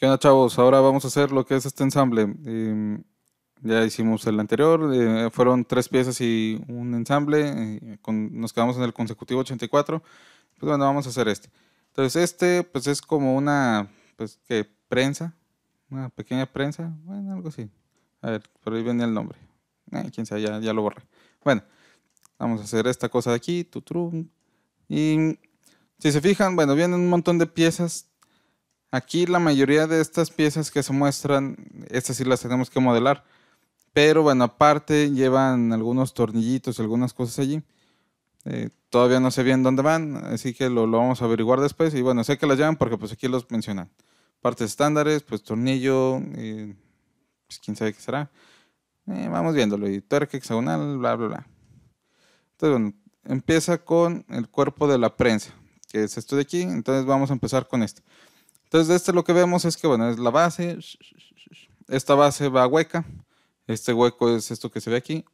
¿Qué onda, chavos? Ahora vamos a hacer lo que es este ensamble. Mm, ya hicimos el anterior, eh, fueron tres piezas y un ensamble. Eh, nos quedamos en el consecutivo 84. Pues bueno, vamos a hacer este. Entonces, este pues es como una pues, ¿qué? prensa, una pequeña prensa, bueno, algo así. A ver, por ahí viene el nombre. quién sabe, ya, ya lo borré. Bueno, vamos a hacer esta cosa de aquí, tutrum. Y si se fijan, bueno, vienen un montón de piezas Aquí la mayoría de estas piezas que se muestran, estas sí las tenemos que modelar. Pero bueno, aparte llevan algunos tornillitos, algunas cosas allí. Eh, todavía no sé bien dónde van, así que lo, vamos a averiguar después. Y bueno, sé que las llevan porque pues aquí los mencionan. Partes estándares, pues tornillo, pues quién sabe qué será. Eh, vamos viéndolo. Y tuerca hexagonal, bla, bla, bla. Entonces, bueno, empieza con el cuerpo de la prensa, que es esto de aquí. Entonces vamos a empezar con esto. Entonces, de este lo que vemos es que, bueno, es la base. Esta base va hueca. Este hueco es esto que se ve aquí.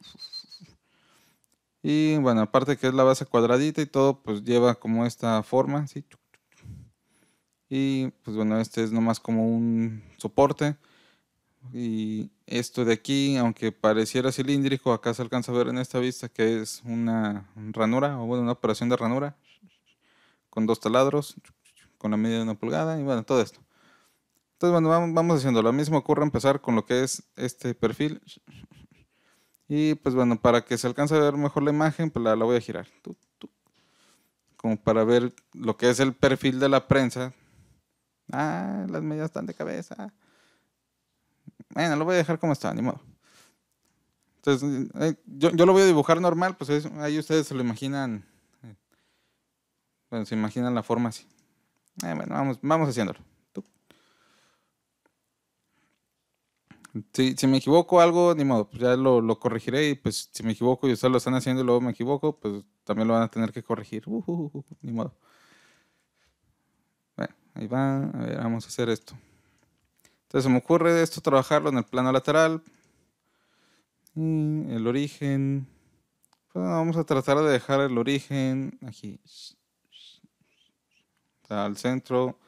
Y bueno, aparte que es la base cuadradita y todo, pues lleva como esta forma, Y pues bueno, este es nomás como un soporte. Y esto de aquí, aunque pareciera cilíndrico, acá se alcanza a ver en esta vista que es una ranura, o bueno, una operación de ranura con dos taladros una la de una pulgada y bueno, todo esto. Entonces, bueno, vamos, haciendo lo mismo, ocurre empezar con lo que es este perfil. Y pues bueno, para que se alcance a ver mejor la imagen, pues la, voy a girar. Como para ver lo que es el perfil de la prensa. Ah, las medidas están de cabeza. Bueno, lo voy a dejar como está, ni modo. Entonces, eh, yo, lo voy a dibujar normal, pues ahí ustedes se lo imaginan. Bueno, se imaginan la forma así. Eh, bueno, vamos, vamos haciéndolo. Si, me equivoco algo, ni modo, pues ya lo, corregiré y pues si me equivoco y ustedes lo están haciendo y luego me equivoco, pues también lo van a tener que corregir. Uh, uh, uh, ni modo. Bueno, ahí va. A ver, vamos a hacer esto. Entonces se me ocurre esto trabajarlo en el plano lateral. el origen. Pues, vamos a tratar de dejar el origen aquí al centro,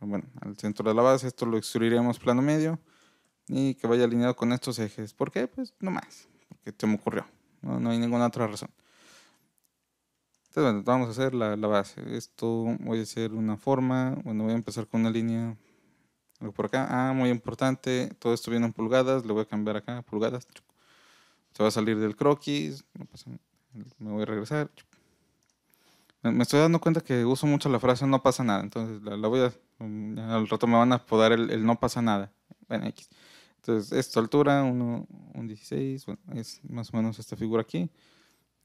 bueno, al centro de la base, esto lo extruiremos plano medio y que vaya alineado con estos ejes. ¿Por qué? Pues no más, porque te me ocurrió, no, hay ninguna otra razón. Entonces, vamos a hacer la, base. Esto voy a hacer una forma. Bueno, voy a empezar con una línea. Algo por acá. Ah, muy importante. Todo esto viene en pulgadas. Le voy a cambiar acá. Pulgadas. Se va a salir del croquis. Me voy a regresar. Me estoy dando cuenta que uso mucho la frase no pasa nada, entonces la, voy a... Mm, al rato me van a apodar el, no pasa nada. Bueno, X. Entonces, esta altura, 1.16 es más o menos esta figura aquí.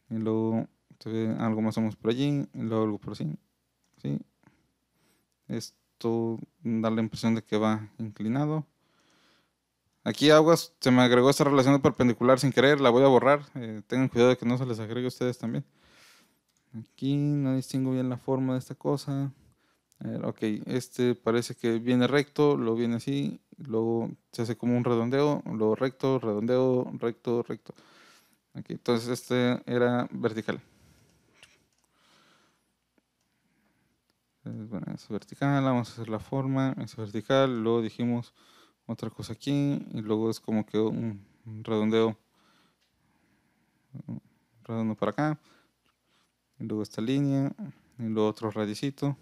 Y luego algo más o menos por allí, y luego algo por así. ¿sí? Esto da la impresión de que va inclinado. Aquí aguas, se me agregó esta relación perpendicular sin querer, la voy a borrar. Eh, tengan cuidado de que no se les agregue a ustedes también. Aquí no distingo bien la forma de esta cosa. Eh, ok, este parece que viene recto, luego viene así, luego se hace como un redondeo, luego recto, redondeo, recto, recto. Aquí, entonces este era vertical. Bueno, es vertical, vamos a hacer la forma, es vertical, luego dijimos otra cosa aquí y luego es como que un redondeo, para acá luego esta línea, y luego otro radicito,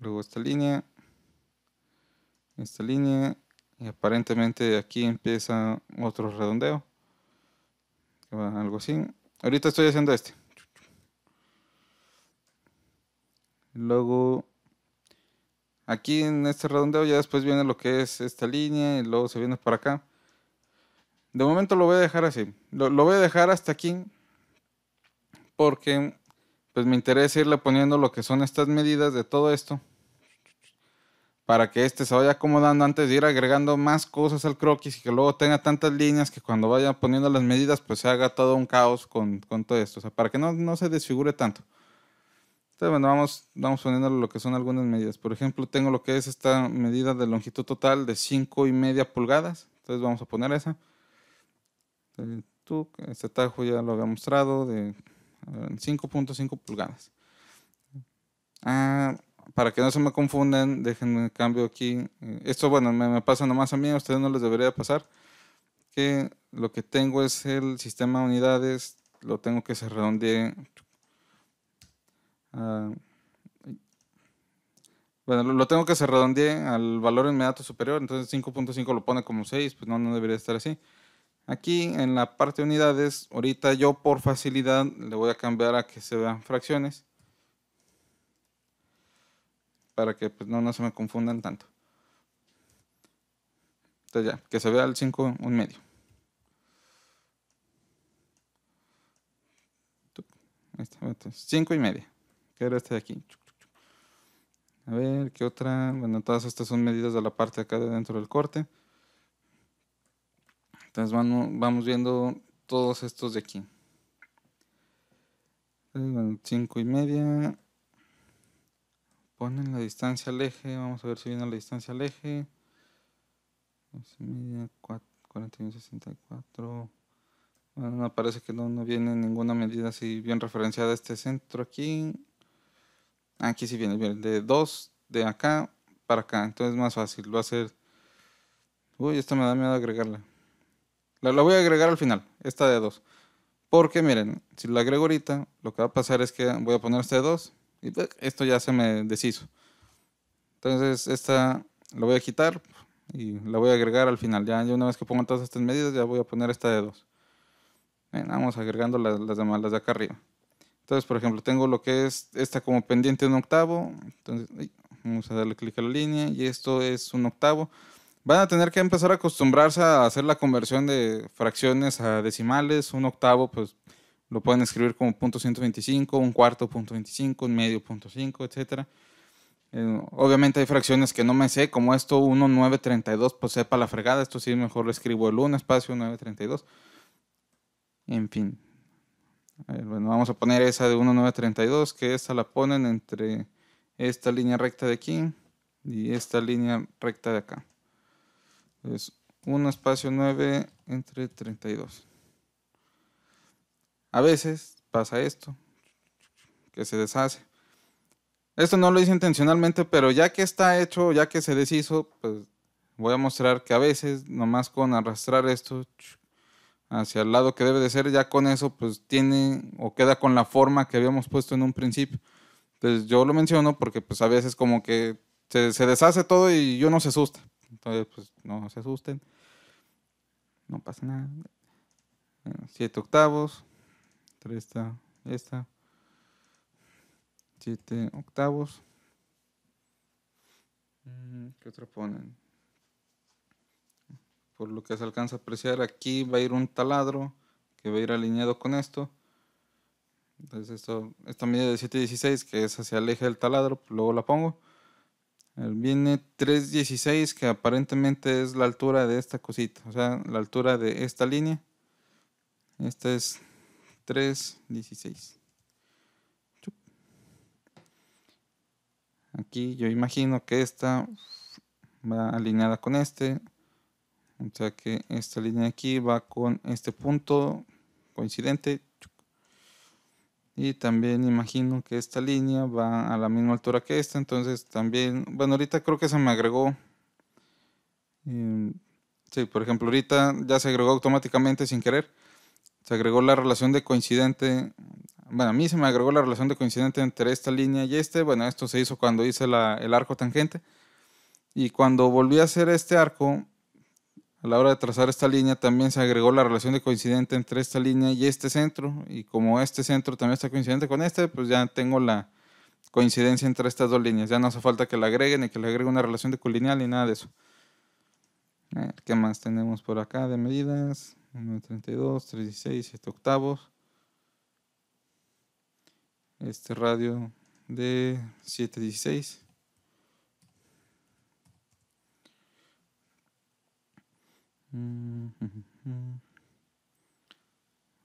luego esta línea, esta línea, y aparentemente aquí empieza otro redondeo, algo así. Ahorita estoy haciendo este. Luego, aquí en este redondeo ya después viene lo que es esta línea y luego se viene para acá. De momento lo voy a dejar así. Lo, lo voy a dejar hasta aquí porque pues me interesa irle poniendo lo que son estas medidas de todo esto para que este se vaya acomodando antes de ir agregando más cosas al croquis y que luego tenga tantas líneas que cuando vaya poniendo las medidas pues se haga todo un caos con, todo esto, o sea, para que no, se desfigure tanto. Entonces, bueno, vamos, vamos poniendo lo que son algunas medidas. Por ejemplo, tengo lo que es esta medida de longitud total de 5 y media pulgadas. Entonces vamos a poner esa. Este tajo ya lo había mostrado de 5.5 pulgadas. Ah, para que no se me confundan, déjenme cambio aquí. Eh, esto, bueno, me, pasa nomás a mí, a ustedes no les debería pasar. Que lo que tengo es el sistema de unidades, lo tengo que se redondee. Ah, bueno, lo tengo que se redondee al valor inmediato superior, entonces 5.5 lo pone como 6, pues no, no debería estar así. Aquí en la parte de unidades, ahorita yo por facilidad le voy a cambiar a que se vean fracciones. Para que pues, no, se me confundan tanto. Entonces ya, que se vea el 5 un medio. 5 y media. Que era este de aquí. A ver, ¿qué otra? Bueno, todas estas son medidas de la parte acá de dentro del corte. Entonces vamos, viendo todos estos de aquí. 5 y media. Ponen la distancia al eje. Vamos a ver si viene la distancia al eje. y media, 41, 64. parece que no, viene ninguna medida así bien referenciada este centro aquí. Aquí sí viene, bien, de 2 de acá para acá. Entonces es más fácil. Va a hacer. Uy, esta me da miedo agregarla. La, voy a agregar al final, esta de 2. Porque miren, si la agrego ahorita, lo que va a pasar es que voy a poner esta de 2 y pues, esto ya se me deshizo. Entonces esta la voy a quitar y la voy a agregar al final. Ya, una vez que ponga todas estas medidas, ya voy a poner esta de 2. Vamos agregando las, las demás, las de acá arriba. Entonces, por ejemplo, tengo lo que es esta como pendiente de un octavo. Entonces, vamos a darle clic a la línea y esto es un octavo. Van a tener que empezar a acostumbrarse a hacer la conversión de fracciones a decimales. Un octavo, pues lo pueden escribir como punto .125, un cuarto punto .25, un medio .5, etcétera. Eh, obviamente hay fracciones que no me sé, como esto 1932, pues sepa la fregada, esto sí mejor lo escribo el 1 espacio 932. En fin. bueno, vamos a poner esa de 1932, que esta la ponen entre esta línea recta de aquí y esta línea recta de acá es un espacio 9 entre 32. A veces pasa esto, que se deshace. Esto no lo hice intencionalmente, pero ya que está hecho, ya que se deshizo, pues voy a mostrar que a veces, nomás con arrastrar esto hacia el lado que debe de ser, ya con eso, pues tiene o queda con la forma que habíamos puesto en un principio. Entonces yo lo menciono porque pues a veces como que se, se deshace todo y uno se asusta. Entonces, pues no se asusten. No pasa nada. 7 octavos. 3 está esta. 7 octavos. Mm, ¿Qué otro ponen? Por lo que se alcanza a apreciar, aquí va a ir un taladro que va a ir alineado con esto. Entonces esto, esta medida de 7.16 que es hacia el eje del taladro, luego la pongo. Eh, viene 316, que aparentemente es la altura de esta cosita, o sea, la altura de esta línea. Esta es 316. Aquí yo imagino que esta va alineada con este. O sea que esta línea aquí va con este punto coincidente. Y también imagino que esta línea va a la misma altura que esta. Entonces también, bueno, ahorita creo que se me agregó. Em, sí, por ejemplo, ahorita ya se agregó automáticamente sin querer. Se agregó la relación de coincidente. Bueno, a mí se me agregó la relación de coincidente entre esta línea y este. Bueno, esto se hizo cuando hice el arco tangente. Y cuando volví a hacer este arco, a la hora de trazar esta línea también se agregó la relación de coincidente entre esta línea y este centro. Y como este centro también está coincidente con este, pues ya tengo la coincidencia entre estas dos líneas. Ya no hace falta que la agreguen ni que le agregue una relación de colineal ni nada de eso. ¿Qué más tenemos por acá de medidas? 1.32, 3.16, 7 octavos. Este radio de 7.16.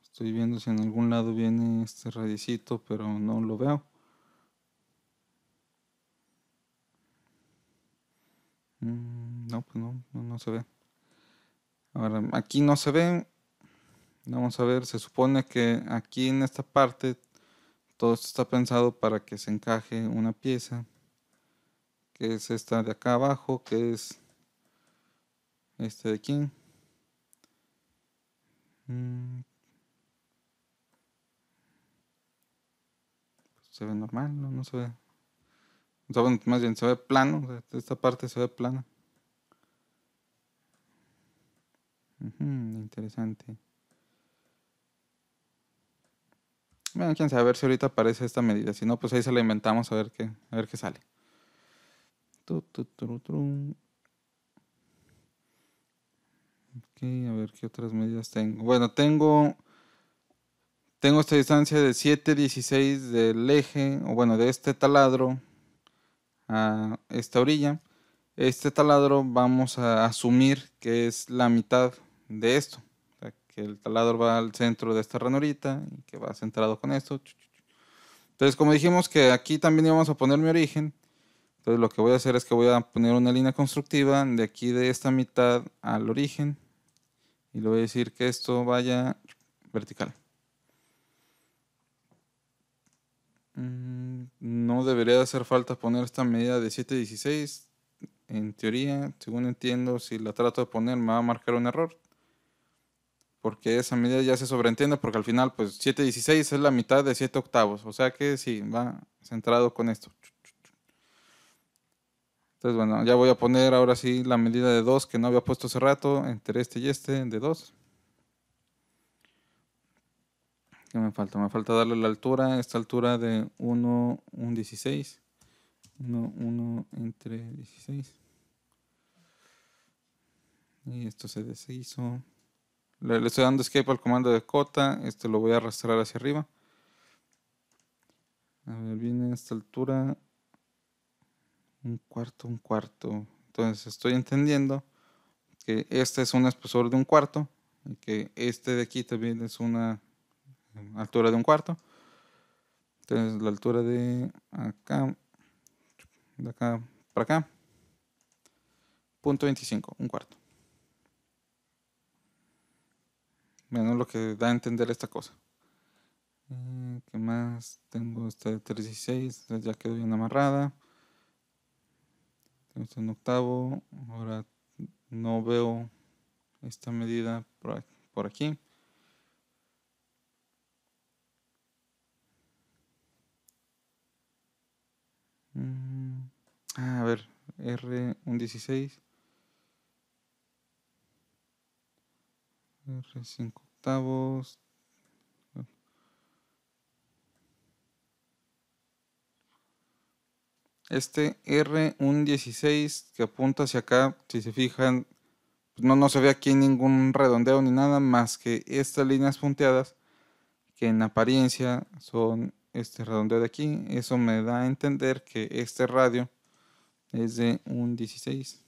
Estoy viendo si en algún lado viene este radicito, pero no lo veo. Mm, no, pues no, no, se ve. Ahora, aquí no se ve. Vamos a ver, se supone que aquí en esta parte todo está pensado para que se encaje una pieza, que es esta de acá abajo, que es este de aquí. Mm. Pues, se ve normal, no, se ve. más bien se ve plano, esta parte se ve plana. interesante. a ver si ahorita aparece esta medida. Si no, pues ahí se la inventamos a ver qué, a ver qué sale a ver qué otras medidas tengo. Bueno, tengo tengo esta distancia de 7.16 del eje, o bueno, de este taladro a esta orilla. Este taladro vamos a asumir que es la mitad de esto. que el taladro va al centro de esta ranurita y que va centrado con esto. Entonces, como dijimos que aquí también íbamos a poner mi origen, entonces lo que voy a hacer es que voy a poner una línea constructiva de aquí de esta mitad al origen y le voy a decir que esto vaya vertical. Mm, no debería de hacer falta poner esta medida de 716. En teoría, según entiendo, si la trato de poner me va a marcar un error. Porque esa medida ya se sobreentiende porque al final pues 716 es la mitad de 7 octavos. O sea que sí, va centrado con esto. Entonces, bueno, ya voy a poner ahora sí la medida de 2 que no había puesto hace rato, entre este y este, de 2. ¿Qué me falta? Me falta darle la altura, esta altura de 1, 1, 16. 1, 1 entre 16. Y esto se deshizo. Le, estoy dando escape al comando de cota. Este lo voy a arrastrar hacia arriba. A ver, viene esta altura un cuarto, un cuarto. Entonces estoy entendiendo que este es un espesor de un cuarto y que este de aquí también es una eh, altura de un cuarto. Entonces la altura de acá, de acá para acá, punto 25, un cuarto. menos lo que da a entender esta cosa. Eh, ¿Qué más? Tengo esta de 316, ya quedó bien amarrada. Estamos en octavo. Ahora no veo esta medida por aquí. Mm, a ver, R 116 R 5 octavos. este R 116 que apunta hacia acá, si se fijan, no, no se ve aquí ningún redondeo ni nada más que estas líneas punteadas que en apariencia son este redondeo de aquí. Eso me da a entender que este radio es de un 16.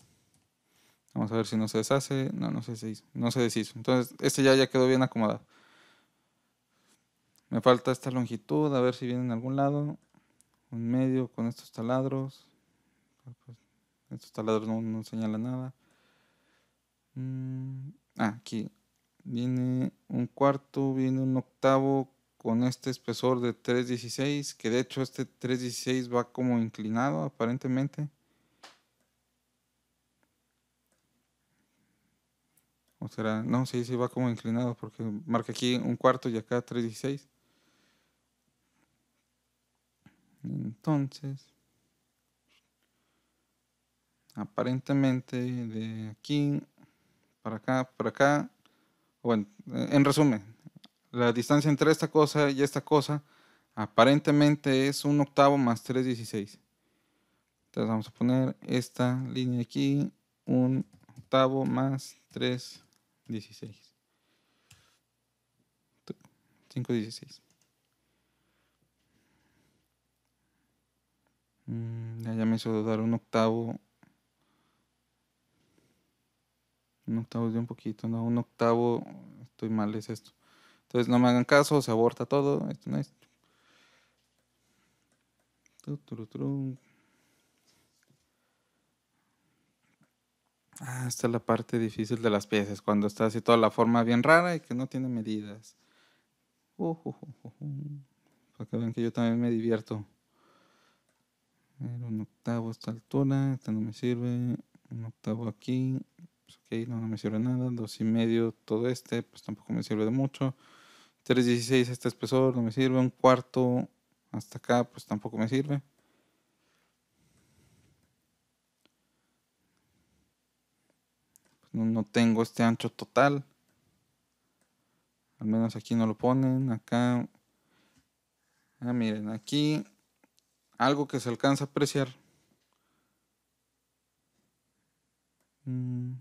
Vamos a ver si no se deshace. No, no se deshizo. No se deshizo. Entonces, este ya, ya quedó bien acomodado. Me falta esta longitud, a ver si viene en algún lado en medio con estos taladros. Pues, estos taladros no, no señalan nada. Mm, ah, aquí viene un cuarto, viene un octavo con este espesor de 3.16, que de hecho este 3.16 va como inclinado aparentemente. O será, no, sí, sí va como inclinado porque marca aquí un cuarto y acá 3.16. Entonces, aparentemente de aquí para acá, para acá, bueno, en resumen, la distancia entre esta cosa y esta cosa aparentemente es un octavo más 316. Entonces vamos a poner esta línea aquí, un octavo más 316. 516. Mm, ya me hizo dar un octavo. Un octavo de un poquito, no, un octavo. Estoy mal, es esto. Entonces no me hagan caso, se aborta todo. Esto no es. Ah, esta es la parte difícil de las piezas, cuando está así toda la forma bien rara y que no tiene medidas. Uh, Para que vean que yo también me divierto un octavo a esta altura, esta no me sirve, un octavo aquí, pues ok, no, me sirve nada, dos y medio todo este, pues tampoco me sirve de mucho, 3.16 este espesor no me sirve, un cuarto hasta acá pues tampoco me sirve. no, tengo este ancho total. Al menos aquí no lo ponen. Acá. Ah, miren, aquí algo que se alcanza a apreciar. Mm.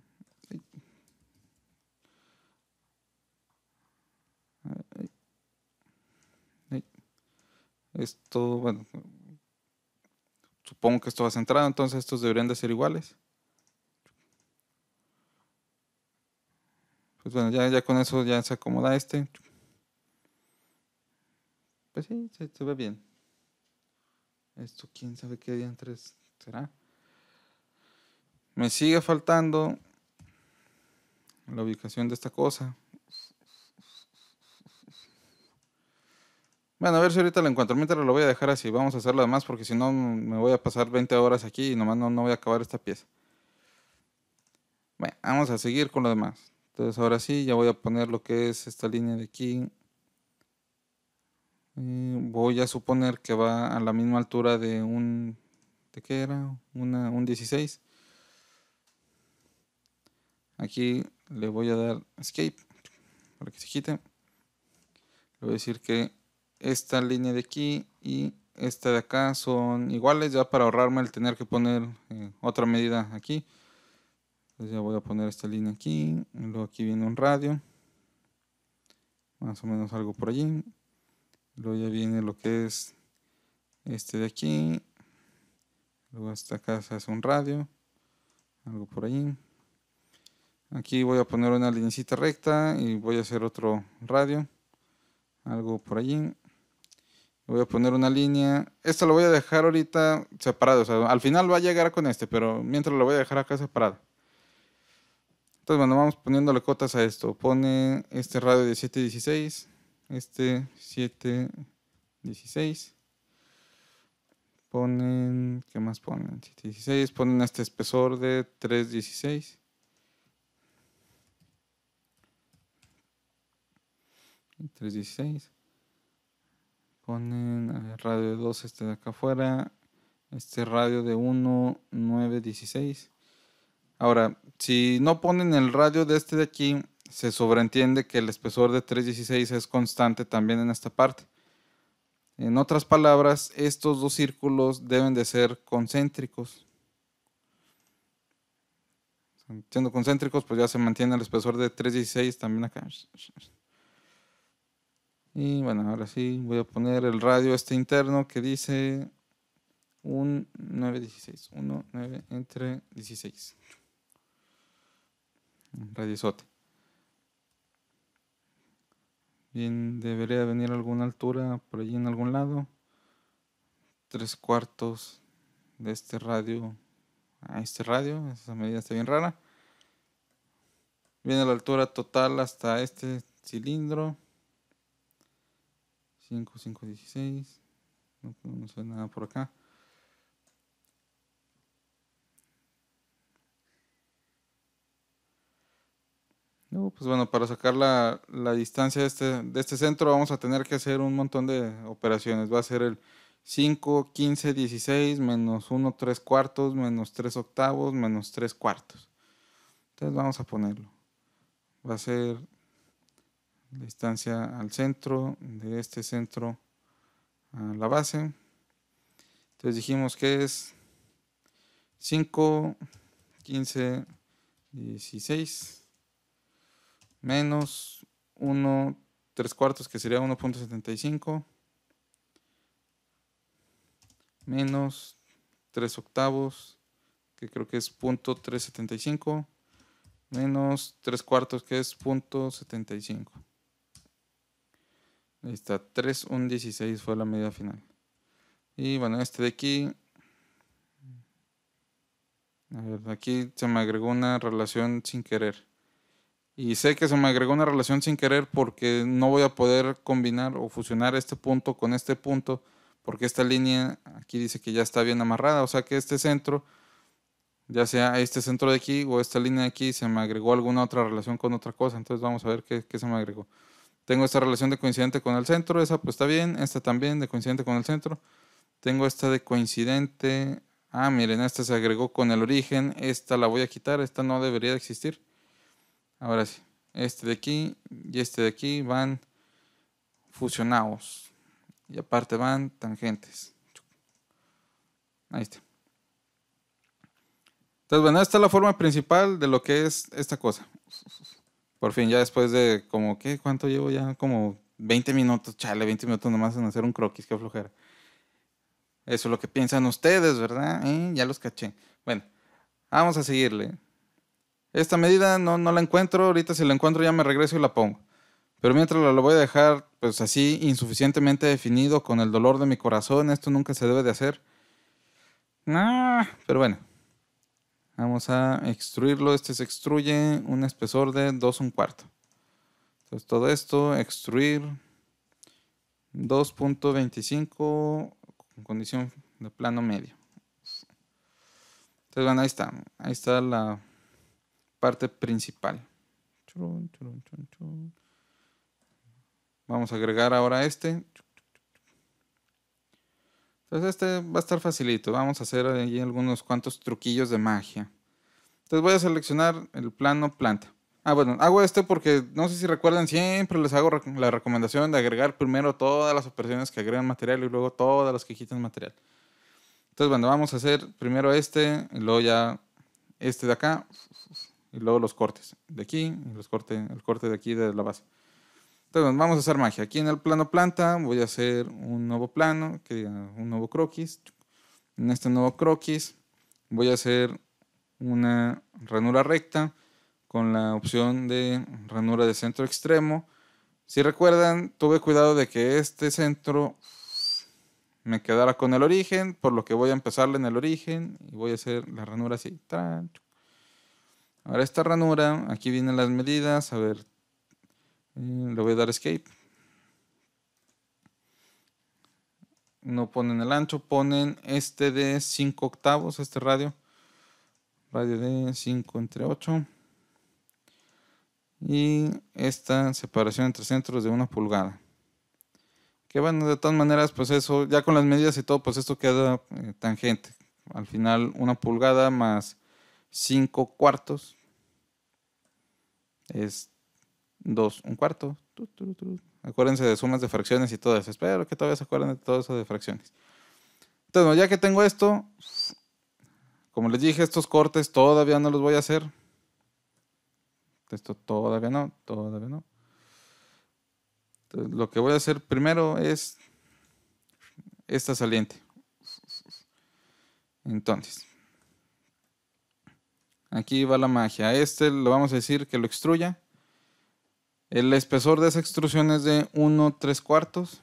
Esto, bueno, supongo que esto va centrado, entonces estos deberían de ser iguales. Pues bueno, ya, ya con eso ya se acomoda este. Pues sí, se ve bien. Esto quién sabe qué día entre será. Me sigue faltando la ubicación de esta cosa. Bueno, a ver si ahorita la encuentro. Mientras lo voy a dejar así. Vamos a hacer lo demás porque si no me voy a pasar 20 horas aquí y nomás no, no voy a acabar esta pieza. Bueno, vamos a seguir con lo demás. Entonces ahora sí, ya voy a poner lo que es esta línea de aquí voy a suponer que va a la misma altura de un... ¿De qué era? un 16. Aquí le voy a dar escape para que se quite. Le voy a decir que esta línea de aquí y esta de acá son iguales ya para ahorrarme el tener que poner eh, otra medida aquí. Entonces ya voy a poner esta línea aquí. luego aquí viene un radio. Más o menos algo por allí. Luego ya viene lo que es este de aquí. Luego hasta acá se hace un radio. Algo por allí Aquí voy a poner una linecita recta y voy a hacer otro radio. Algo por allí. Voy a poner una línea. Esta lo voy a dejar ahorita separado. O sea, al final va a llegar con este, pero mientras lo voy a dejar acá separado. Entonces, bueno, vamos poniéndole cotas a esto. Pone este radio de 716 16 este 7, 16. Ponen, ¿qué más ponen? 7, 16, ponen este espesor de 3, 16. 3, 16. Ponen radio de 2 este de acá afuera, este radio de 1, 9, 16. Ahora, si no ponen el radio de este de aquí, se sobreentiende que el espesor de 3.16 es constante también en esta parte. En otras palabras, estos dos círculos deben de ser concéntricos. Siendo concéntricos, pues ya se mantiene el espesor de 3.16 también acá. Y bueno, ahora sí voy a poner el radio este interno que dice 1916. 19 1, entre 16. Radio Bien, debería venir a alguna altura por allí en algún lado. Tres cuartos de este radio a este radio. Esa medida está bien rara. Viene la altura total hasta este cilindro. 5, 5, 16. No, no ve nada por acá. pues bueno, para sacar la, distancia de este, de este centro vamos a tener que hacer un montón de operaciones. Va a ser el 5, 15, 16, menos 1, 3 cuartos, menos 3 octavos, menos 3 cuartos. Entonces vamos a ponerlo. Va a ser la distancia al centro, de este centro a la base. Entonces dijimos que es 5, 15, 16 menos 1, 3 cuartos, que sería 1.75, menos 3 octavos, que creo que es .375. menos 3 cuartos, que es 0.75. Ahí está, 3, 1, 16 fue la medida final. Y bueno, este de aquí. A ver, aquí se me agregó una relación sin querer. Y sé que se me agregó una relación sin querer porque no voy a poder combinar o fusionar este punto con este punto porque esta línea aquí dice que ya está bien amarrada. O sea que este centro, ya sea este centro de aquí o esta línea de aquí, se me agregó alguna otra relación con otra cosa. Entonces vamos a ver qué, se me agregó. Tengo esta relación de coincidente con el centro, esa pues está bien. Esta también de coincidente con el centro. Tengo esta de coincidente. Ah, miren, esta se agregó con el origen. Esta la voy a quitar, esta no debería de existir. Ahora sí. Este de aquí y este de aquí van fusionados. Y aparte van tangentes. Ahí está. Entonces, bueno, esta es la forma principal de lo que es esta cosa. Por fin, ya después de como, ¿qué? ¿Cuánto llevo ya? Como 20 minutos, chale, 20 minutos nomás en hacer un croquis, qué flojera. Eso es lo que piensan ustedes, ¿verdad? ¿Eh? Ya los caché. Bueno, vamos a seguirle esta medida no, la encuentro, ahorita si la encuentro ya me regreso y la pongo. Pero mientras la, voy a dejar pues así insuficientemente definido con el dolor de mi corazón, esto nunca se debe de hacer. pero bueno. Vamos a extruirlo. Este se extruye un espesor de 2 un cuarto. Entonces todo esto, extruir 2.25 con condición de plano medio. Entonces, bueno, ahí está. Ahí está la, parte principal. Vamos a agregar ahora este. Entonces este va a estar facilito. Vamos a hacer ahí algunos cuantos truquillos de magia. Entonces voy a seleccionar el plano planta. Ah, bueno, hago este porque no sé si recuerdan, siempre les hago la recomendación de agregar primero todas las operaciones que agregan material y luego todas las que quitan material. Entonces, bueno, vamos a hacer primero este, y luego ya este de acá y luego los cortes de aquí, los corte, el corte de aquí de la base. Entonces, vamos a hacer magia. Aquí en el plano planta voy a hacer un nuevo plano, que un nuevo croquis. En este nuevo croquis voy a hacer una ranura recta con la opción de ranura de centro extremo. Si recuerdan, tuve cuidado de que este centro me quedara con el origen, por lo que voy a empezarle en el origen y voy a hacer la ranura así. Ahora esta ranura, aquí vienen las medidas, a ver, eh, le voy a dar escape. No ponen el ancho, ponen este de 5 octavos, este radio. Radio de 5 entre 8. Y esta separación entre centros de una pulgada. Que bueno, de todas maneras, pues eso, ya con las medidas y todo, pues esto queda eh, tangente. Al final, una pulgada más 5 cuartos es 2 un cuarto. Acuérdense de sumas de fracciones y todas Espero que todavía se acuerden de todo eso de fracciones. Entonces, ya que tengo esto, como les dije, estos cortes todavía no los voy a hacer. Esto todavía no, todavía no. Entonces, lo que voy a hacer primero es esta saliente. Entonces. Aquí va la magia. este lo vamos a decir que lo extruya. El espesor de esa extrusión es de 1 3 cuartos.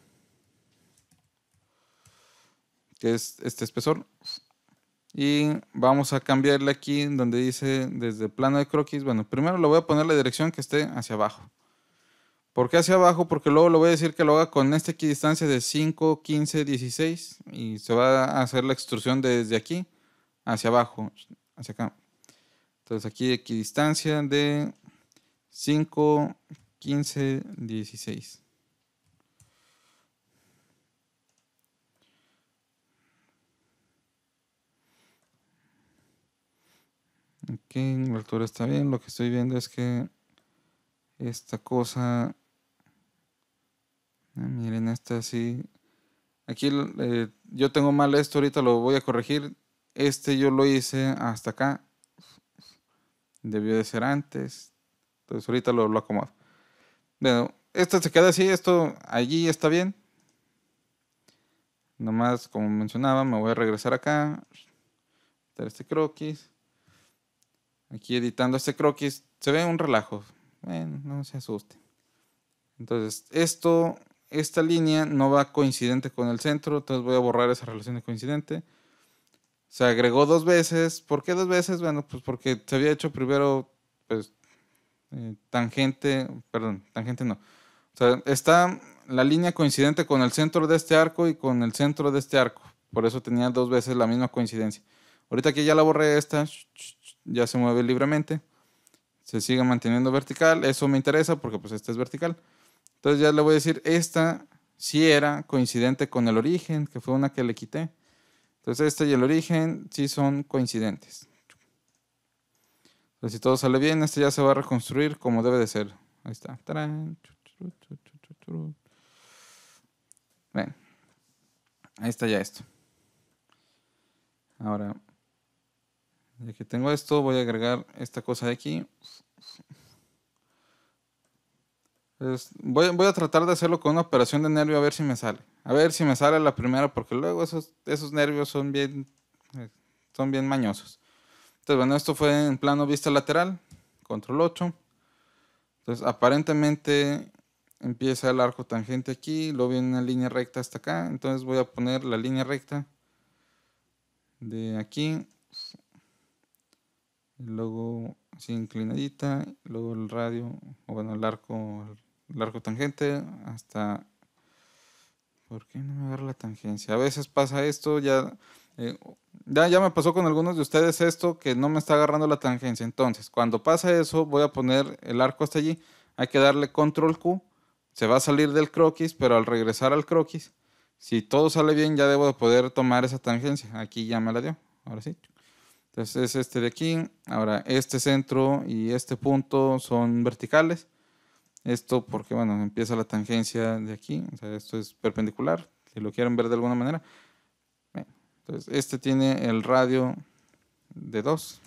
Que es este espesor. Y vamos a cambiarle aquí donde dice desde plano de croquis. Bueno, primero le voy a poner la dirección que esté hacia abajo. ¿Por qué hacia abajo? Porque luego le voy a decir que lo haga con esta distancia de 5, 15, 16. Y se va a hacer la extrusión desde aquí hacia abajo, hacia acá. Entonces aquí distancia de 5, 15, 16. Ok, la altura está bien. Lo que estoy viendo es que esta cosa. Ah, miren, esta así. Aquí eh, yo tengo mal esto, ahorita lo voy a corregir. Este yo lo hice hasta acá Debió de ser antes. Entonces ahorita lo, lo acomodo. Bueno, esto se queda así, esto allí está bien. Nomás, como mencionaba, me voy a regresar acá. este croquis. Aquí editando este croquis, se ve un relajo. Bueno, no se asuste. Entonces, esto, esta línea no va coincidente con el centro, entonces voy a borrar esa relación de coincidente se agregó dos veces. ¿Por qué dos veces? Bueno, pues porque se había hecho primero, pues, eh, tangente, perdón, tangente no. O sea, está la línea coincidente con el centro de este arco y con el centro de este arco. Por eso tenía dos veces la misma coincidencia. Ahorita que ya la borré esta, ya se mueve libremente. Se sigue manteniendo vertical. Eso me interesa porque pues esta es vertical. Entonces ya le voy a decir, esta sí era coincidente con el origen, que fue una que le quité. Entonces este y el origen sí son coincidentes. Entonces si todo sale bien, este ya se va a reconstruir como debe de ser. Ahí está. Ahí está ya esto. Ahora, ya que tengo esto, voy a agregar esta cosa de aquí. voy a tratar de hacerlo con una operación de nervio a ver si me sale. A ver si me sale la primera, porque luego esos, esos nervios son bien, eh, son bien mañosos. Entonces, bueno, esto fue en plano vista lateral, control 8. Entonces, aparentemente empieza el arco tangente aquí, luego viene una línea recta hasta acá. Entonces, voy a poner la línea recta de aquí. Luego así inclinadita, luego el radio, o bueno, el arco, el arco tangente hasta ¿Por qué no me agarra la tangencia? A veces pasa esto, eh, ya, ya, me pasó con algunos de ustedes esto, que no me está agarrando la tangencia. Entonces, cuando pasa eso, voy a poner el arco hasta allí. Hay que darle control Q. Se va a salir del croquis, pero al regresar al croquis, si todo sale bien, ya debo de poder tomar esa tangencia. Aquí ya me la dio. Ahora sí. Entonces es este de aquí. Ahora este centro y este punto son verticales. Esto porque, bueno, empieza la tangencia de aquí, o sea, esto es perpendicular, si lo quieren ver de alguna manera. Entonces, este tiene el radio de 2.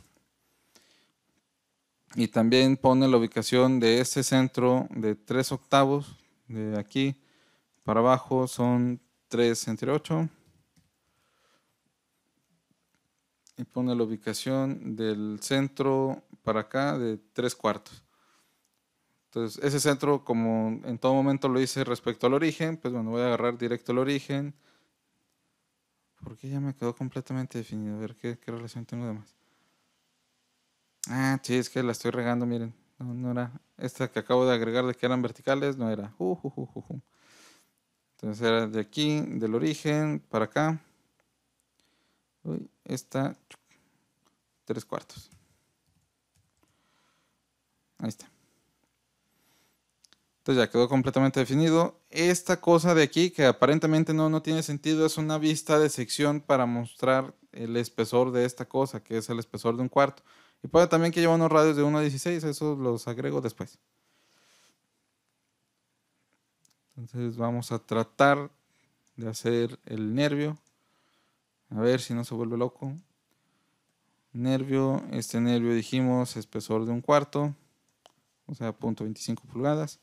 Y también pone la ubicación de este centro de 3 octavos, de aquí para abajo son 3 entre 8. Y pone la ubicación del centro para acá de 3 cuartos. Entonces, ese centro, como en todo momento lo hice respecto al origen, pues bueno, voy a agarrar directo el origen. Porque ya me quedó completamente definido. A ver qué, relación tengo de más. Ah, sí, es que la estoy regando, miren. No, era. Esta que acabo de agregar de que eran verticales, no era. Uh, Entonces era de aquí, del origen, para acá. Uy, esta. Tres cuartos. Ahí está. Entonces ya quedó completamente definido. Esta cosa de aquí, que aparentemente no, no tiene sentido, es una vista de sección para mostrar el espesor de esta cosa, que es el espesor de un cuarto. Y puede también que lleva unos radios de 1 a 16, eso los agrego después. Entonces vamos a tratar de hacer el nervio. A ver si no se vuelve loco. Nervio, este nervio dijimos espesor de un cuarto, o sea, 0.25 pulgadas.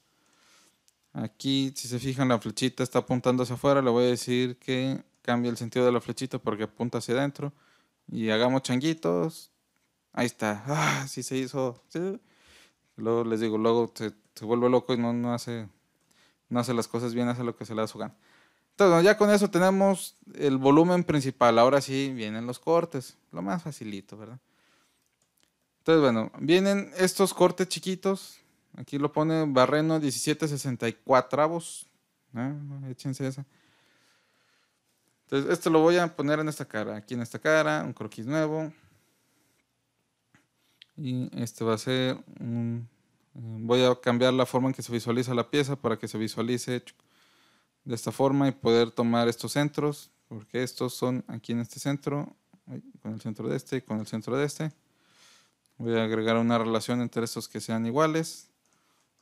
Aquí, si se fijan, la flechita está apuntando hacia afuera. Le voy a decir que cambie el sentido de la flechita porque apunta hacia adentro. Y hagamos changuitos. Ahí está. Ah, sí se hizo. Luego les digo, luego se, vuelve loco y no, hace, no hace las cosas bien, hace lo que se le da su gana. Entonces, ya con eso tenemos el volumen principal. Ahora sí vienen los cortes. Lo más facilito, ¿verdad? Entonces, bueno, vienen estos cortes chiquitos Aquí lo pone Barreno 1764. ¿Eh? Échense esa. Entonces, esto lo voy a poner en esta cara. Aquí en esta cara, un croquis nuevo. Y este va a ser un... Eh, voy a cambiar la forma en que se visualiza la pieza para que se visualice de esta forma y poder tomar estos centros, porque estos son aquí en este centro, con el centro de este y con el centro de este. Voy a agregar una relación entre estos que sean iguales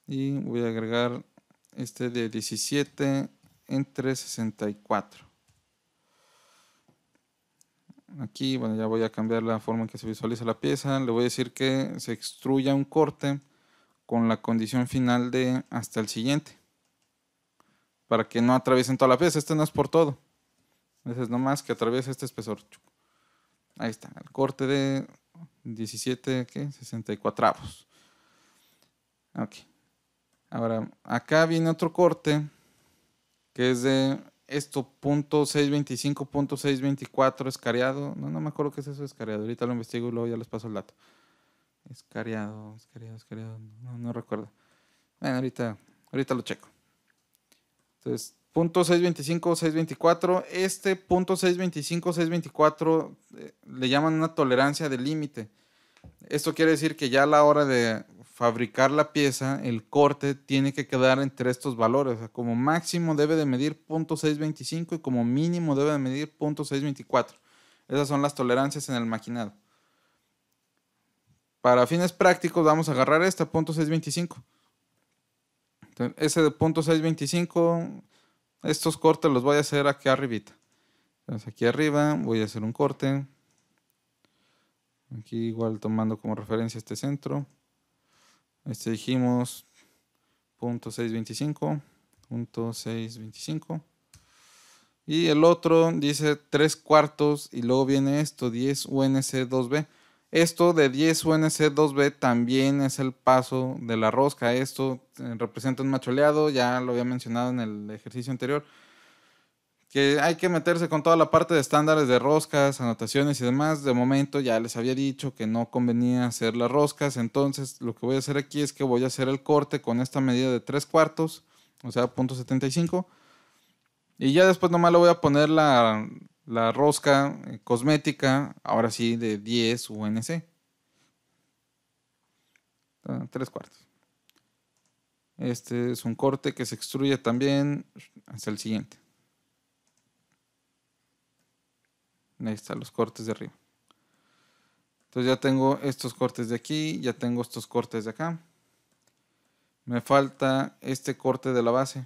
y voy a agregar este de 17 entre 64 aquí bueno ya voy a cambiar la forma en que se visualiza la pieza le voy a decir que se extruya un corte con la condición final de hasta el siguiente para que no atraviesen toda la pieza este no es por todo este es nomás que atraviesa este espesor ahí está el corte de 17 ¿qué? 64 avos ok Ahora, acá viene otro corte que es de esto, punto 625, 624, No, no me acuerdo qué es eso escariado. Ahorita lo investigo y luego ya les paso el dato. Escariado, escariado, escariado. No, recuerdo. Bueno, ahorita, ahorita lo checo. Entonces, punto 624. Este punto 624 eh, le llaman una tolerancia de límite. Esto quiere decir que ya a la hora de fabricar la pieza, el corte tiene que quedar entre estos valores. como máximo debe de medir .625 y como mínimo debe de medir .624 Esas son las tolerancias en el maquinado. Para fines prácticos vamos a agarrar esta 0.625. ese de 0.625, estos cortes los voy a hacer aquí arribita. Entonces aquí arriba voy a hacer un corte. Aquí igual tomando como referencia este centro. Este dijimos 625, 625. Y el otro dice 3 cuartos y luego viene esto, 10 UNC2B. Esto de 10 UNC2B también es el paso de la rosca. Esto eh, representa un macholeado, ya lo había mencionado en el ejercicio anterior que hay que meterse con toda la parte de estándares de roscas, anotaciones y demás. De momento ya les había dicho que no convenía hacer las roscas, entonces lo que voy a hacer aquí es que voy a hacer el corte con esta medida de 3 cuartos, o sea, 0.75. Y ya después nomás le voy a poner la, la rosca eh, cosmética, ahora sí, de 10 UNC. 3 cuartos. Este es un corte que se extruye también hasta el siguiente. Ahí está, los cortes de arriba. Entonces ya tengo estos cortes de aquí, ya tengo estos cortes de acá. Me falta este corte de la base.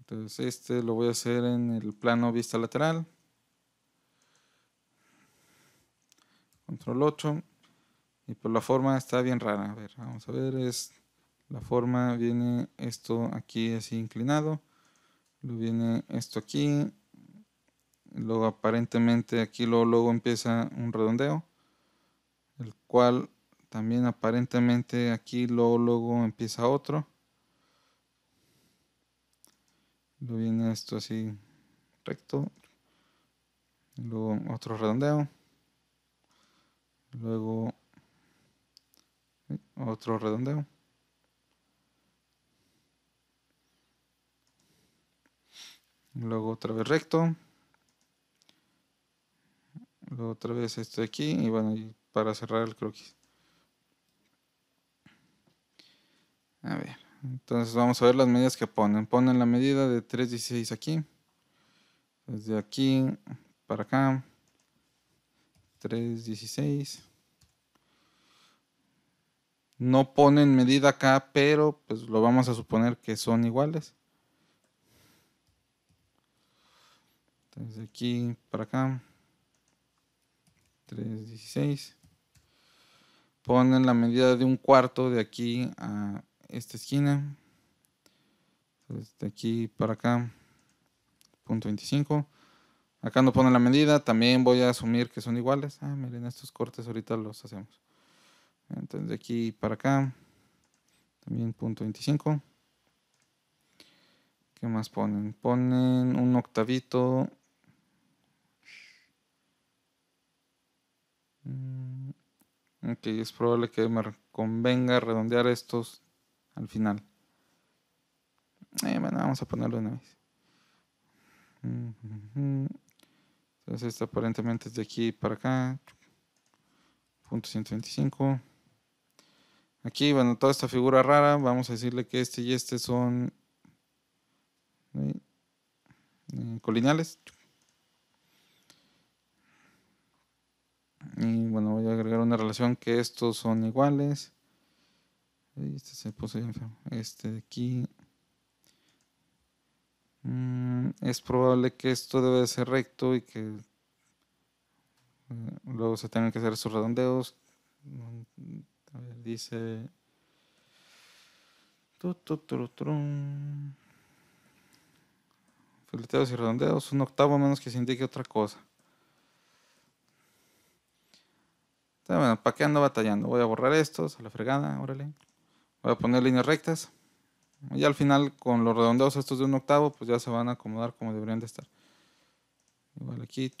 Entonces este lo voy a hacer en el plano vista lateral. Control 8. Y por pues, la forma está bien rara. A ver, vamos a ver. Es, la forma viene esto aquí así inclinado. Luego viene esto aquí. Luego aparentemente aquí luego, luego empieza un redondeo. El cual también aparentemente aquí luego, luego empieza otro. lo viene esto así recto. Luego otro redondeo. Luego otro redondeo. luego otra vez recto luego otra vez esto de aquí y bueno para cerrar el croquis a ver entonces vamos a ver las medidas que ponen ponen la medida de 3.16 aquí desde aquí para acá 3.16 no ponen medida acá pero pues lo vamos a suponer que son iguales Desde aquí para acá. 3.16. Ponen la medida de un cuarto de aquí a esta esquina. Desde aquí para acá. Punto 25. Acá no ponen la medida. También voy a asumir que son iguales. Ah, miren, estos cortes ahorita los hacemos. Entonces, de aquí para acá. También punto 25. ¿Qué más ponen? Ponen un octavito Mm, ok, es probable que me convenga redondear estos al final. Eh, bueno, vamos a ponerlo una vez. Mm, entonces, este aparentemente es de aquí para acá. Punto 125. Aquí, bueno, toda esta figura rara, vamos a decirle que este y este son eh, colineales. Y bueno, voy a agregar una relación que estos son iguales. Este de aquí. Mm, es probable que esto debe ser recto y que eh, luego se tengan que hacer esos redondeos. dice. Fileteos y redondeos, un octavo menos que se indique otra cosa. bueno, ¿para qué ando batallando? Voy a borrar estos, a la fregada, órale. Voy a poner líneas rectas. Y al final, con los redondeos estos de un octavo, pues ya se van a acomodar como deberían de estar. Igual aquí.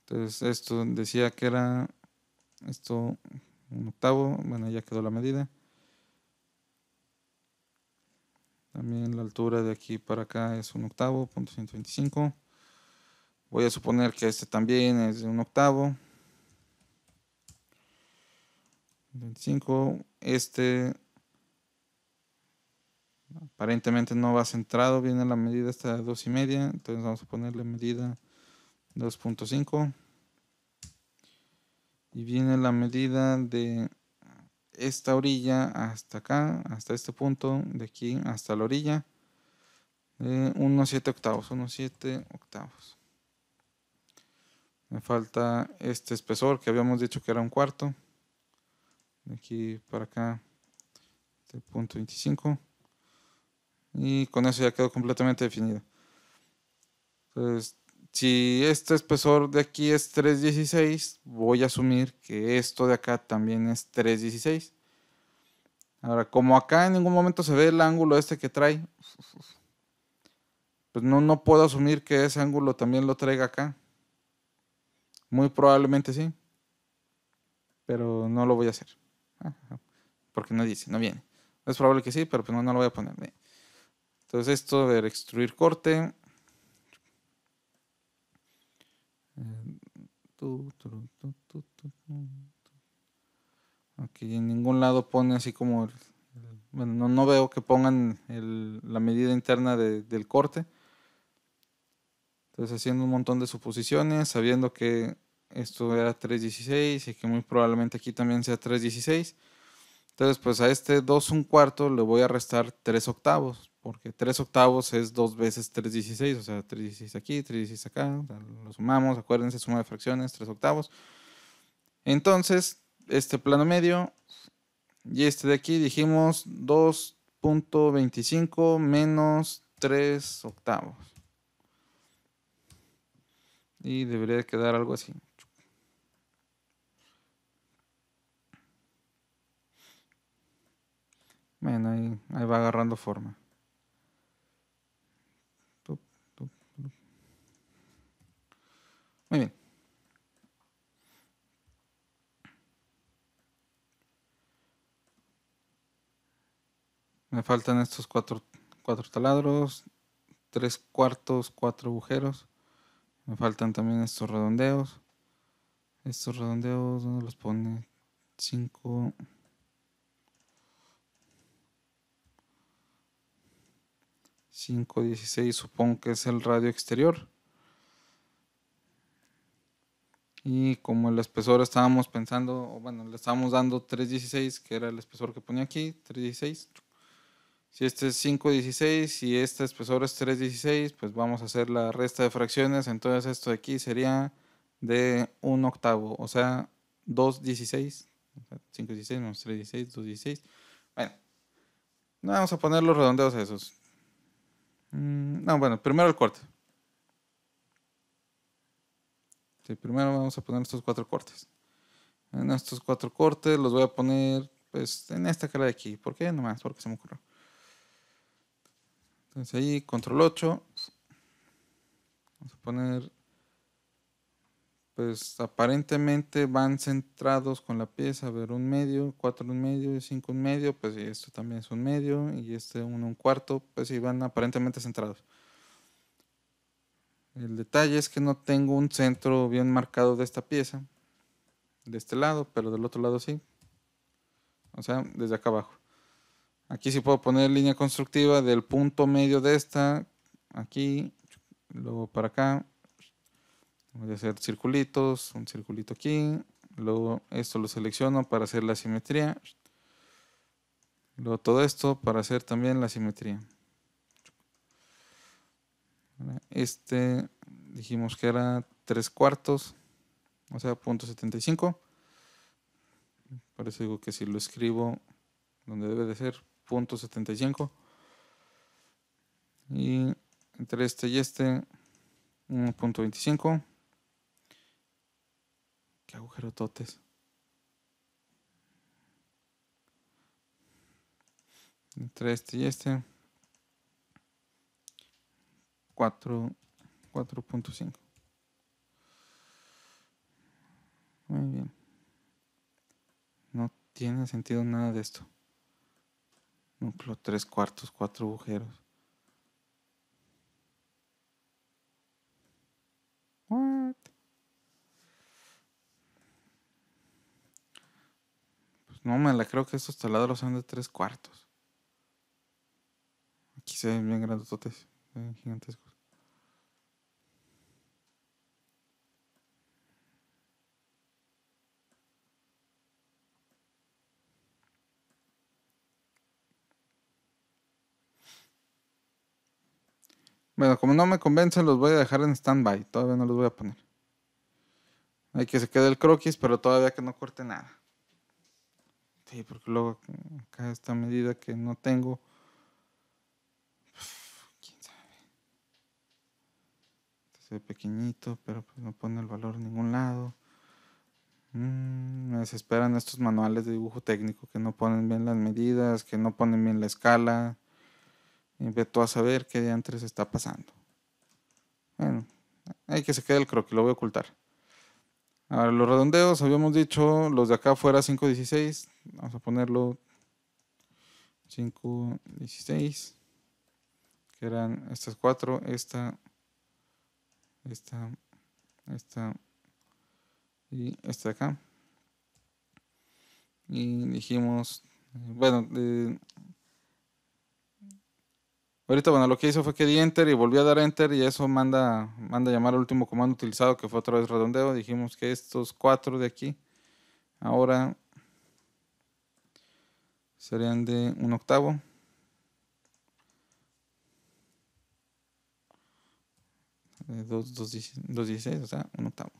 Entonces, esto decía que era esto un octavo. Bueno, ya quedó la medida. También la altura de aquí para acá es un octavo, punto 125. Voy a suponer que este también es de un octavo. 25, Este aparentemente no va centrado viene la medida esta de 2 y media. Entonces vamos a ponerle medida 2.5. Y viene la medida de esta orilla hasta acá, hasta este punto, de aquí hasta la orilla. 1.7 octavos, 1.7 octavos. Me falta este espesor que habíamos dicho que era un cuarto de aquí para acá del este punto 25 y con eso ya quedó completamente definido entonces si este espesor de aquí es 316 voy a asumir que esto de acá también es 316 ahora como acá en ningún momento se ve el ángulo este que trae pues no, no puedo asumir que ese ángulo también lo traiga acá muy probablemente sí pero no lo voy a hacer porque no dice, no viene. Es probable que sí, pero pues no, lo voy a poner. Entonces esto de extruir corte. Aquí en ningún lado pone así como... bueno, no, veo que pongan la medida interna del corte. Entonces haciendo un montón de suposiciones, sabiendo que esto era 3.16 y que muy probablemente aquí también sea 3.16. Entonces, pues a este 2 un cuarto le voy a restar 3 octavos, porque 3 octavos es 2 veces 3.16, o sea, 3.16 aquí, 3.16 acá, lo sumamos, acuérdense, suma de fracciones, 3 octavos. Entonces, este plano medio y este de aquí dijimos 2.25 menos 3 octavos. Y debería quedar algo así. Bueno, ahí, va agarrando forma. Muy bien. Me faltan estos cuatro, cuatro taladros, tres cuartos, cuatro agujeros. Me faltan también estos redondeos. Estos redondeos, ¿dónde los pone? Cinco. 516 supongo que es el radio exterior. Y como el espesor estábamos pensando, bueno, le estábamos dando 316, que era el espesor que ponía aquí, 316. Si este es 516 y este espesor es 316, pues vamos a hacer la resta de fracciones. Entonces esto de aquí sería de un octavo, o sea, 216. 516 menos 316, 216. Bueno, vamos a poner los redondeos a esos. Mm, no, bueno, primero el corte. primero vamos a poner estos cuatro cortes. En estos cuatro cortes los voy a poner pues en esta cara de aquí. ¿Por qué? Nomás, porque se me ocurrió. Entonces ahí, control 8. Vamos a poner pues aparentemente van centrados con la pieza, a ver, un medio, cuatro un medio, y cinco un medio, pues esto también es un medio, y este uno un cuarto, pues sí, van aparentemente centrados. El detalle es que no tengo un centro bien marcado de esta pieza, de este lado, pero del otro lado sí. O sea, desde acá abajo. Aquí sí puedo poner línea constructiva del punto medio de esta, aquí, luego para acá, Voy a hacer circulitos, un circulito aquí. Luego esto lo selecciono para hacer la simetría. Luego todo esto para hacer también la simetría. Este dijimos que era 3 cuartos, o sea, 0.75. Por eso digo que si lo escribo donde debe de ser, 0.75. Y entre este y este, 1.25. Qué agujero totes. Entre este y este. 4.5. Muy bien. No tiene sentido nada de esto. Núcleo 3 cuartos, 4 agujeros. No me la creo que estos taladros sean de tres cuartos. Aquí se ven bien grandototes, bien gigantescos. Bueno, como no me convencen, los voy a dejar en stand-by. Todavía no los voy a poner. Hay que se quede el croquis, pero todavía que no corte nada porque luego mm, acá esta medida que no tengo. quién sabe. Este se ve pequeñito, pero pues no pone el valor en ningún lado. Mm, me desesperan estos manuales de dibujo técnico que no ponen bien las medidas, que no ponen bien la escala. Y ve a saber qué antes está pasando. Bueno, hay que se quede el croquis, lo voy a ocultar. Ahora los redondeos habíamos dicho, los de acá fuera 5.16. Vamos a ponerlo 5.16. Que eran estas cuatro. Esta, esta, esta y esta de acá. Y dijimos, bueno, Ahorita, bueno, lo que hizo fue que di enter y volví a dar enter y eso manda, manda a llamar al último comando utilizado que fue otra vez redondeo. Dijimos que estos cuatro de aquí ahora serían de un octavo. Eh, de 2.16, o sea, un octavo.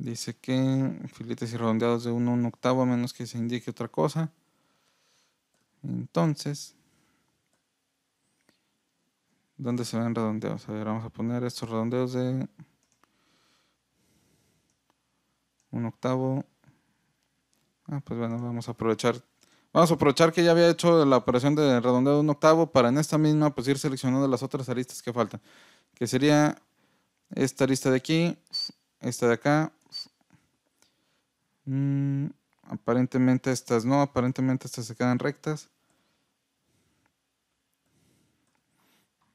Dice que filetes y redondeados de 1 1 octavo a menos que se indique otra cosa. Entonces, ¿dónde se ven redondeados? A ver, vamos a poner estos redondeos de 1 octavo. Ah, pues bueno, vamos a aprovechar. Vamos a aprovechar que ya había hecho la operación de redondeo de un octavo para en esta misma pues ir seleccionando las otras aristas que faltan. Que sería esta arista de aquí, esta de acá, Mm, aparentemente estas no, aparentemente estas se quedan rectas.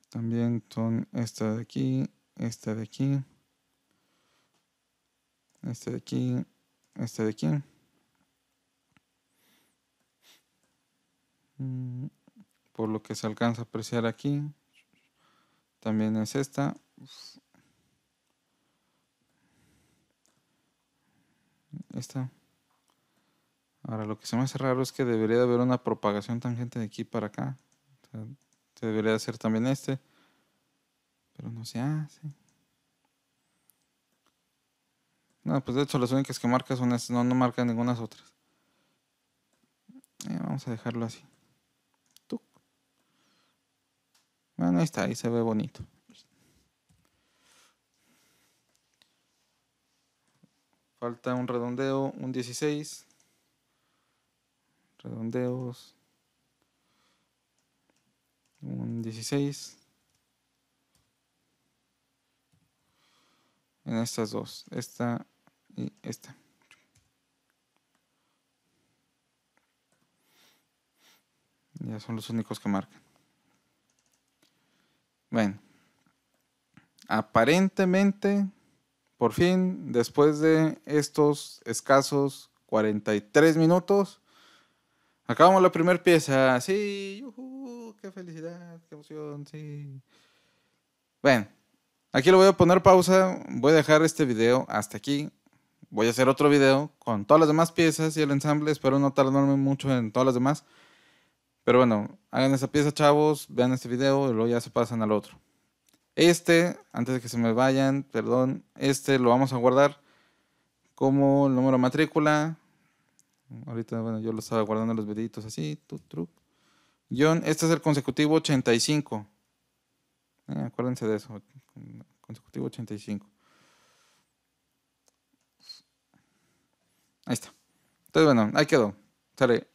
También son esta de aquí, esta de aquí, esta de aquí, esta de aquí. Mm, por lo que se alcanza a apreciar aquí, también es esta. está. Ahora, lo que se me hace raro es que debería haber una propagación tangente de aquí para acá. se debería hacer también este. Pero no se hace. No, pues de hecho las únicas que marca son estas, no, no marca ninguna otras. Eh, vamos a dejarlo así. Bueno, ahí está, ahí se ve bonito. Falta un redondeo, un 16. Redondeos. Un 16. En estas dos. Esta y esta. Ya son los únicos que marcan. Bueno. Aparentemente por fin, después de estos escasos 43 minutos, acabamos la primera pieza. Sí, qué felicidad, qué emoción, sí. Bueno, aquí lo voy a poner pausa, voy a dejar este video hasta aquí. Voy a hacer otro video con todas las demás piezas y el ensamble, espero no tardarme mucho en todas las demás. Pero bueno, hagan esa pieza, chavos, vean este video y luego ya se pasan al otro. Este, antes de que se me vayan, perdón, este lo vamos a guardar como el número matrícula. Ahorita, bueno, yo lo estaba guardando los videitos así, tu, John, este es el consecutivo 85. Eh, acuérdense de eso, consecutivo 85. Ahí está. Entonces, bueno, ahí quedó. Sale.